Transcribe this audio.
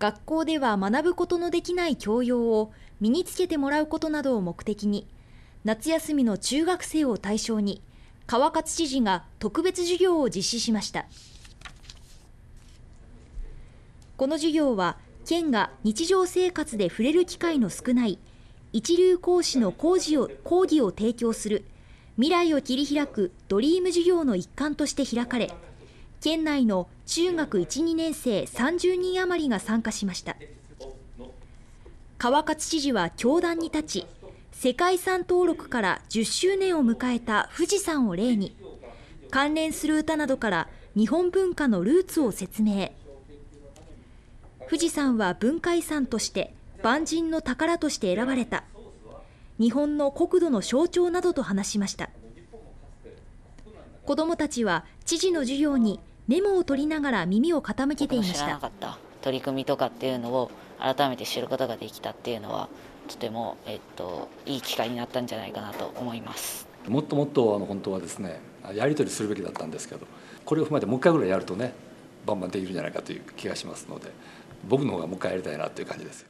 学校では学ぶことのできない教養を身につけてもらうことなどを目的に夏休みの中学生を対象に川勝知事が特別授業を実施しましたこの授業は県が日常生活で触れる機会の少ない一流講師の講義を講義を提供する未来を切り開くドリーム授業の一環として開かれ県内の中学1、2年生30人余りが参加しました。川勝知事は教壇に立ち、世界遺産登録から10周年を迎えた富士山を例に、関連する歌などから日本文化のルーツを説明。富士山は文化遺産として万人の宝として選ばれた。日本の国土の象徴などと話しました。子どもたちは知事の授業にメモを取りながら耳を傾けていました取り組みとかっていうのを改めて知ることができたっていうのはとても、えっと、いい機会になったんじゃないかなと思いますもっともっとあの本当はですねやり取りするべきだったんですけどこれを踏まえてもう一回ぐらいやるとねバンバンできるんじゃないかという気がしますので僕の方がもう一回やりたいなという感じです。